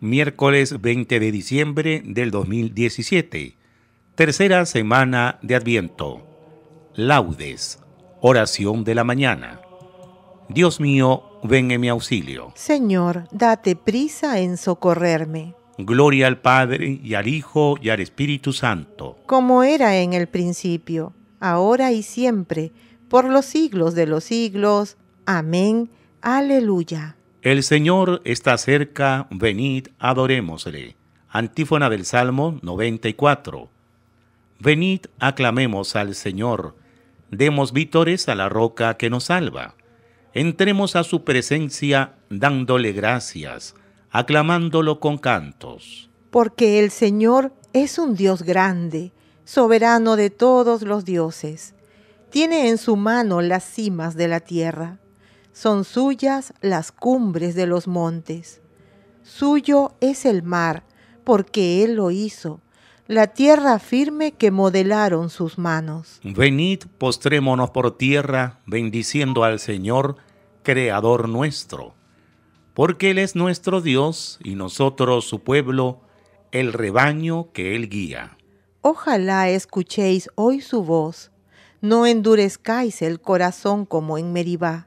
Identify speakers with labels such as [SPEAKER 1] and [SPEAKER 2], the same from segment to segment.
[SPEAKER 1] miércoles 20 de diciembre del 2017, tercera semana de Adviento. Laudes, oración de la mañana. Dios mío, ven en mi auxilio.
[SPEAKER 2] Señor, date prisa en socorrerme.
[SPEAKER 1] Gloria al Padre y al Hijo y al Espíritu Santo.
[SPEAKER 2] Como era en el principio, ahora y siempre, por los siglos de los siglos. Amén. Aleluya.
[SPEAKER 1] El Señor está cerca, venid, adorémosle. Antífona del Salmo 94. Venid, aclamemos al Señor. Demos vítores a la roca que nos salva. Entremos a su presencia dándole gracias, aclamándolo con cantos.
[SPEAKER 2] Porque el Señor es un Dios grande, soberano de todos los dioses. Tiene en su mano las cimas de la tierra son suyas las cumbres de los montes. Suyo es el mar, porque Él lo hizo, la tierra firme que modelaron sus manos.
[SPEAKER 1] Venid, postrémonos por tierra, bendiciendo al Señor, Creador nuestro, porque Él es nuestro Dios y nosotros su pueblo, el rebaño que Él guía.
[SPEAKER 2] Ojalá escuchéis hoy su voz, no endurezcáis el corazón como en Meribá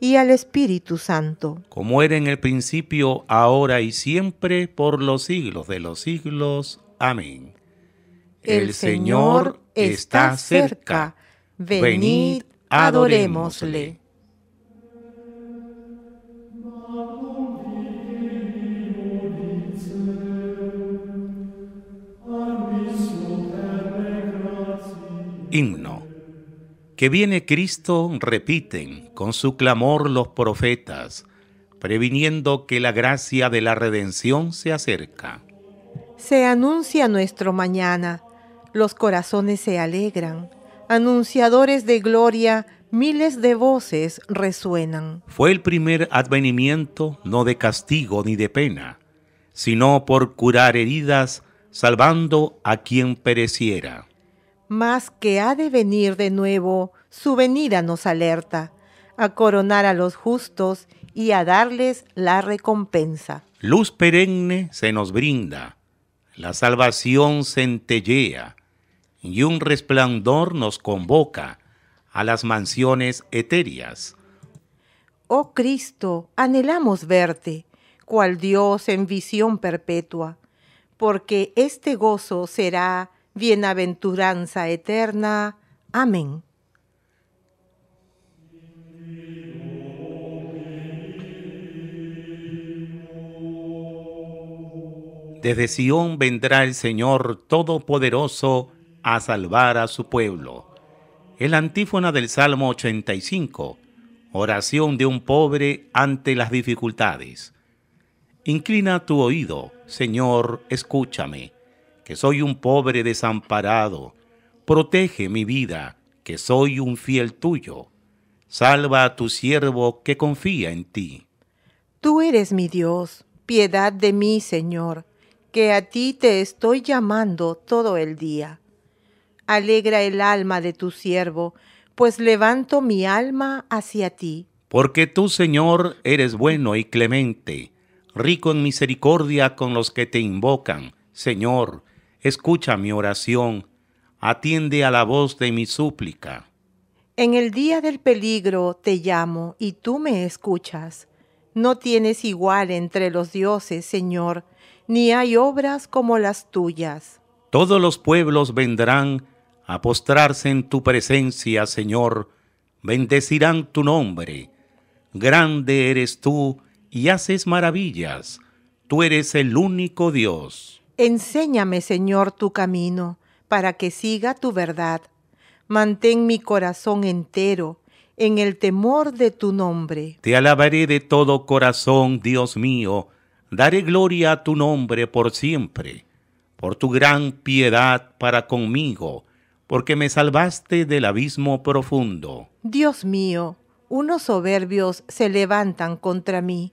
[SPEAKER 2] y al Espíritu Santo.
[SPEAKER 1] Como era en el principio, ahora y siempre, por los siglos de los siglos. Amén. El, Señor está cerca. Venid, adorémosle. que viene Cristo repiten con su clamor los profetas, previniendo que la gracia de la redención se acerca.
[SPEAKER 2] Se anuncia nuestro mañana, los corazones se alegran, anunciadores de gloria, miles de voces resuenan.
[SPEAKER 1] Fue el primer advenimiento no de castigo ni de pena, sino por curar heridas, salvando a quien pereciera.
[SPEAKER 2] Más que ha de venir de nuevo, su venida nos alerta, a coronar a los justos y a darles la recompensa.
[SPEAKER 1] Luz perenne se nos brinda, la salvación centellea, y un resplandor nos convoca a las mansiones etéreas.
[SPEAKER 2] Oh Cristo, anhelamos verte, cual Dios en visión perpetua, porque este gozo será bienaventuranza eterna. Amén.
[SPEAKER 1] Desde Sión vendrá el Señor Todopoderoso a salvar a su pueblo. El antífona del Salmo 85, oración de un pobre ante las dificultades. Inclina tu oído, Señor, escúchame que soy un pobre desamparado. Protege mi vida, que soy un fiel tuyo. Salva a tu siervo que confía en ti.
[SPEAKER 2] Tú eres mi Dios, piedad de mí, Señor, que a ti te estoy llamando todo el día. Alegra el alma de tu siervo, pues levanto mi alma hacia ti.
[SPEAKER 1] Porque tú, Señor, eres bueno y clemente, rico en misericordia con los que te invocan, Señor, escucha mi oración, atiende a la voz de mi súplica.
[SPEAKER 2] En el día del peligro te llamo y tú me escuchas. No tienes igual entre los dioses, Señor, ni hay obras como las tuyas.
[SPEAKER 1] Todos los pueblos vendrán a postrarse en tu presencia, Señor, bendecirán tu nombre. Grande eres tú y haces maravillas. Tú eres el único Dios.
[SPEAKER 2] Enséñame, Señor, tu camino, para que siga tu verdad. Mantén mi corazón entero en el temor de tu nombre.
[SPEAKER 1] Te alabaré de todo corazón, Dios mío. Daré gloria a tu nombre por siempre, por tu gran piedad para conmigo, porque me salvaste del abismo profundo.
[SPEAKER 2] Dios mío, unos soberbios se levantan contra mí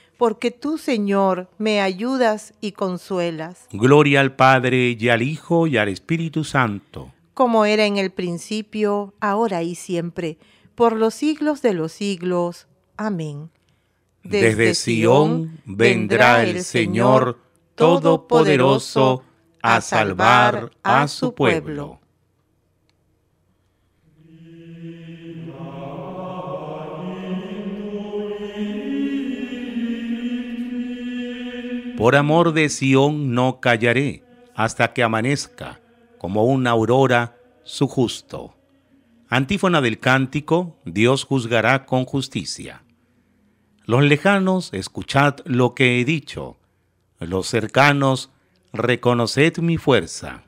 [SPEAKER 2] porque tú, Señor, me ayudas y consuelas.
[SPEAKER 1] Gloria al Padre y al Hijo y al Espíritu Santo.
[SPEAKER 2] Como era en el principio, ahora y siempre, por los siglos de los siglos. Amén. Desde, Sion vendrá el Señor Todopoderoso
[SPEAKER 1] a salvar a su
[SPEAKER 2] pueblo.
[SPEAKER 1] Por amor de Sión no callaré hasta que amanezca como una aurora su justo. Antífona del cántico, Dios juzgará con justicia. Los lejanos, escuchad lo que he dicho. Los cercanos, reconoced mi fuerza.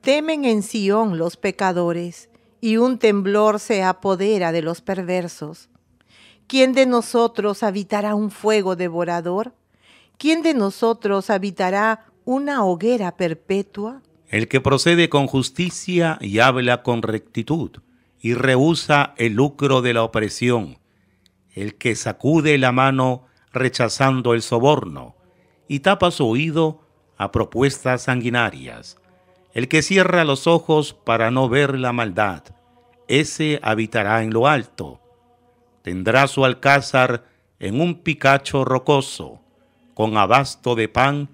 [SPEAKER 2] Temen en Sión los pecadores, y un temblor se apodera de los perversos. ¿Quién de nosotros habitará un fuego devorador? ¿quién de nosotros habitará una hoguera perpetua?
[SPEAKER 1] El que procede con justicia y habla con rectitud y rehúsa el lucro de la opresión, el que sacude la mano rechazando el soborno y tapa su oído a propuestas sanguinarias, el que cierra los ojos para no ver la maldad, ese habitará en lo alto, tendrá su alcázar en un picacho rocoso, con abasto de pan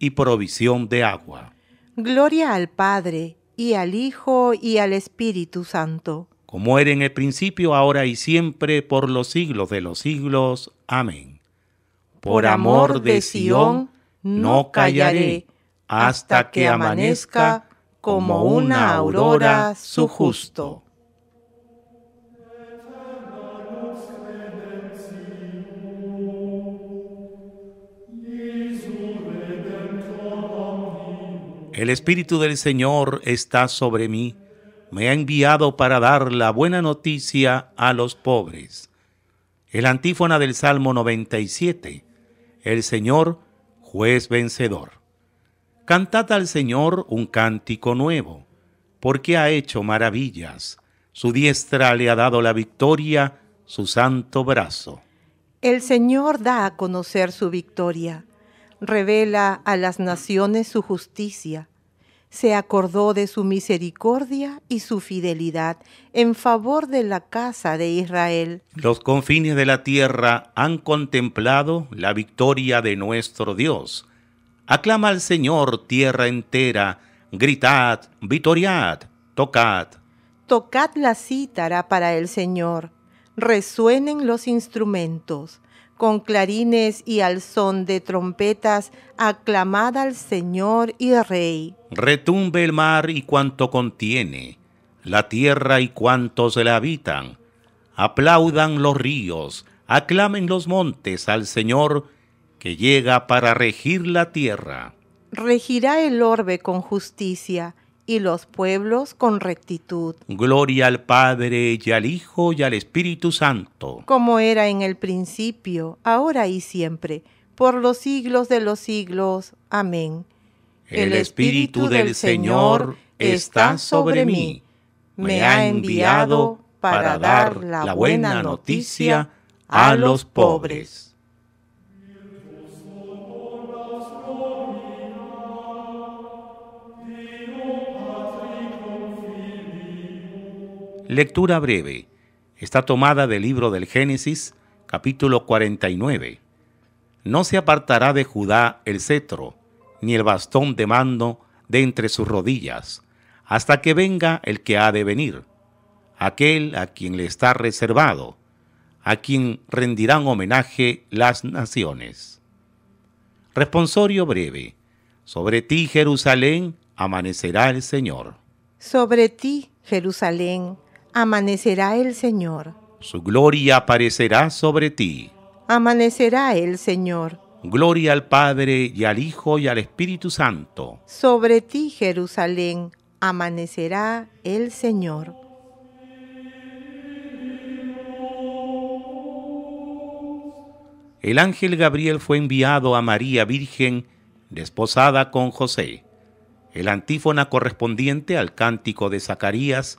[SPEAKER 1] y provisión de agua.
[SPEAKER 2] Gloria al Padre, y al Hijo, y al Espíritu Santo.
[SPEAKER 1] Como era en el principio, ahora y siempre, por los siglos de los siglos. Amén. Por, amor de Sión,
[SPEAKER 2] no callaré
[SPEAKER 1] hasta que amanezca
[SPEAKER 2] como una aurora su justo.
[SPEAKER 1] El Espíritu del Señor está sobre mí. Me ha enviado para dar la buena noticia a los pobres. El antífona del Salmo 97. El Señor, juez vencedor. Cantad al Señor un cántico nuevo, porque ha hecho maravillas. Su diestra le ha dado la victoria, su santo brazo.
[SPEAKER 2] El Señor da a conocer su victoria revela a las naciones su justicia. Se acordó de su misericordia y su fidelidad en favor de la casa de Israel.
[SPEAKER 1] Los confines de la tierra han contemplado la victoria de nuestro Dios. Aclama al Señor tierra entera, gritad, vitoriad, tocad.
[SPEAKER 2] Tocad la cítara para el Señor, resuenen los instrumentos con clarines y al son de trompetas, aclamad al Señor y Rey.
[SPEAKER 1] Retumbe el mar y cuanto contiene, la tierra y cuantos la habitan. Aplaudan los ríos, aclamen los montes al Señor, que llega para regir la tierra.
[SPEAKER 2] Regirá el orbe con justicia y los pueblos con rectitud.
[SPEAKER 1] Gloria al Padre y al Hijo y al Espíritu Santo.
[SPEAKER 2] Como era en el principio, ahora y siempre, por los siglos de los siglos. Amén. El Espíritu, del Señor está sobre mí. Me ha enviado para dar la buena noticia
[SPEAKER 1] a los pobres. Lectura breve. Está tomada del libro del Génesis, capítulo 49. No se apartará de Judá el cetro, ni el bastón de mando de entre sus rodillas, hasta que venga el que ha de venir, aquel a quien le está reservado, a quien rendirán homenaje las naciones. Responsorio breve. Sobre ti, Jerusalén, amanecerá el Señor.
[SPEAKER 2] Sobre ti, Jerusalén, Amanecerá el Señor.
[SPEAKER 1] Su gloria aparecerá sobre ti.
[SPEAKER 2] Amanecerá el Señor.
[SPEAKER 1] Gloria al Padre y al Hijo y al Espíritu Santo.
[SPEAKER 2] Sobre ti, Jerusalén, amanecerá el Señor.
[SPEAKER 1] El ángel Gabriel fue enviado a María Virgen, desposada con José. El antífona correspondiente al cántico de Zacarías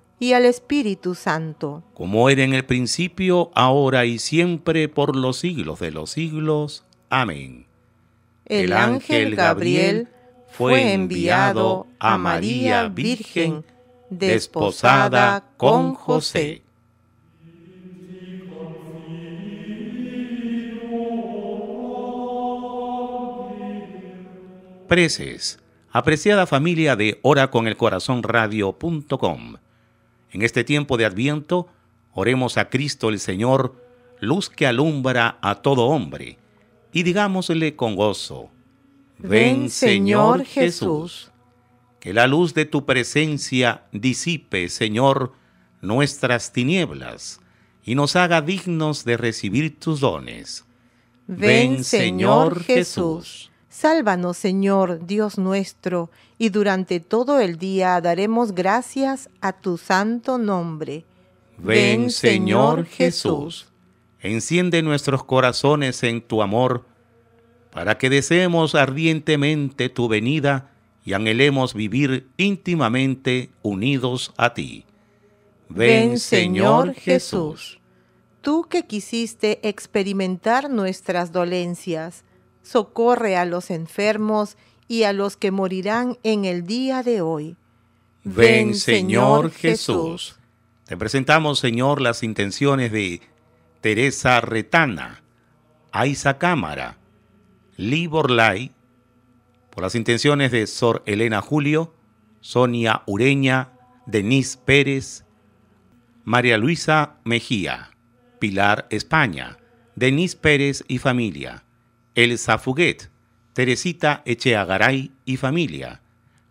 [SPEAKER 2] y al Espíritu Santo.
[SPEAKER 1] Como era en el principio, ahora y siempre, por los siglos de los siglos. Amén.
[SPEAKER 2] El, ángel Gabriel fue enviado a María Virgen, desposada con
[SPEAKER 1] José. Preces, apreciada familia de Hora con el Corazón Radio.com. En este tiempo de Adviento, oremos a Cristo el Señor, luz que alumbra a todo hombre, y digámosle con gozo, Ven Señor Jesús. Que la luz de tu presencia disipe, Señor, nuestras tinieblas, y nos haga dignos de recibir tus dones. Ven Señor Jesús.
[SPEAKER 2] Sálvanos, Señor, Dios nuestro, y durante todo el día daremos gracias a tu santo nombre. Ven, Señor Jesús,
[SPEAKER 1] enciende nuestros corazones en tu amor, para que deseemos ardientemente tu venida y anhelemos vivir íntimamente unidos a ti. Ven, Señor Jesús.
[SPEAKER 2] Tú que quisiste experimentar nuestras dolencias, socorre a los enfermos y a los que morirán en el día de hoy. Ven, Señor Jesús.
[SPEAKER 1] Te presentamos, Señor, las intenciones de Teresa Retana, Aiza Cámara, Lee Borlay, por las intenciones de Sor Elena Julio, Sonia Ureña, Denise Pérez, María Luisa Mejía, Pilar España, Denise Pérez y familia. Elsa Fuguet, Teresita Echeagaray y familia,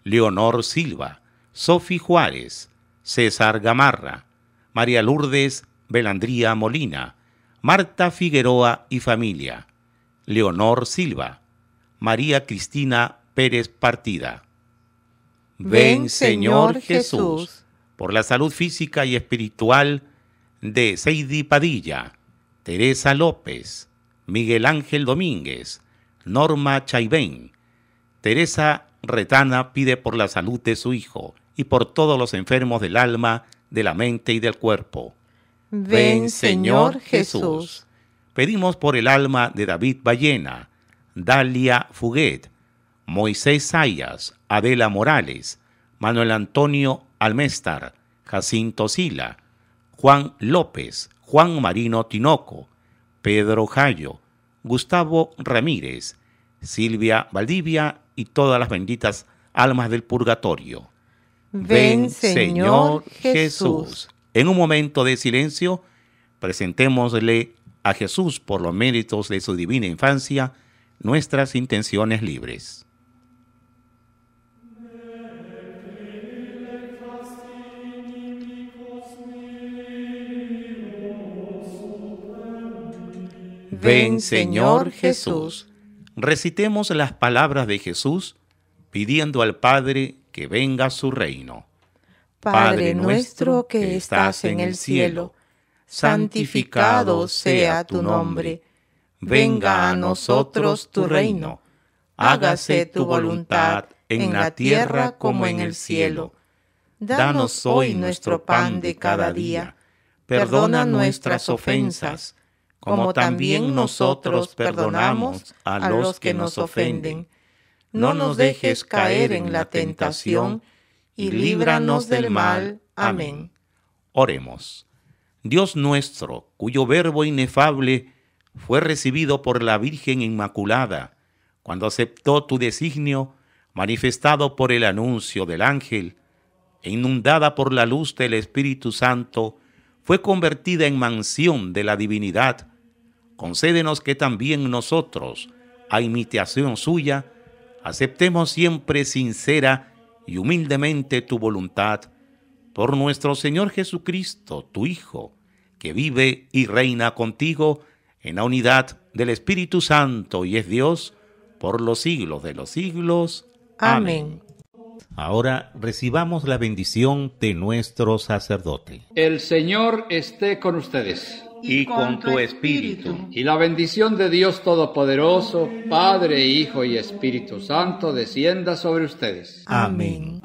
[SPEAKER 1] Leonor Silva, Sofi Juárez, César Gamarra, María Lourdes Belandría Molina, Marta Figueroa y familia, Leonor Silva, María Cristina Pérez Partida. Ven Señor Jesús, por la salud física y espiritual de Seidi Padilla, Teresa López, Miguel Ángel Domínguez, Norma Chaivén. Teresa Retana pide por la salud de su hijo y por todos los enfermos del alma, de la mente y del cuerpo. Ven, Señor Jesús. Pedimos por el alma de David Ballena, Dalia Fuguet, Moisés Sayas, Adela Morales, Manuel Antonio Almestar, Jacinto Sila, Juan López, Juan Marino Tinoco, Pedro Jayo, Gustavo Ramírez, Silvia Valdivia y todas las benditas almas del purgatorio.
[SPEAKER 2] Ven, Señor Jesús.
[SPEAKER 1] En un momento de silencio, presentémosle a Jesús por los méritos de su divina infancia nuestras intenciones libres. Ven Señor Jesús. Recitemos las palabras de Jesús pidiendo al Padre que venga su reino.
[SPEAKER 2] Padre nuestro que estás en el cielo,
[SPEAKER 1] santificado sea tu nombre.
[SPEAKER 2] Venga a nosotros tu reino. Hágase tu voluntad en
[SPEAKER 1] la tierra como en el cielo.
[SPEAKER 2] Danos
[SPEAKER 1] hoy nuestro pan de cada día. Perdona nuestras ofensas como también nosotros perdonamos a los que nos ofenden. No nos dejes caer en la tentación, y líbranos del mal. Amén. Oremos. Dios nuestro, cuyo verbo inefable fue recibido por la Virgen Inmaculada, cuando aceptó tu designio, manifestado por el anuncio del ángel, e inundada por la luz del Espíritu Santo, fue convertida en mansión de la divinidad concédenos que también nosotros, a imitación suya, aceptemos siempre sincera y humildemente tu voluntad por nuestro Señor Jesucristo, tu Hijo, que vive y reina contigo en la unidad del Espíritu Santo y es Dios por los siglos de los siglos.
[SPEAKER 2] Amén.
[SPEAKER 1] Ahora recibamos la bendición de nuestro sacerdote. El Señor esté con ustedes y con tu espíritu. Y la bendición de Dios Todopoderoso, Padre, Hijo y Espíritu Santo, descienda sobre ustedes. Amén.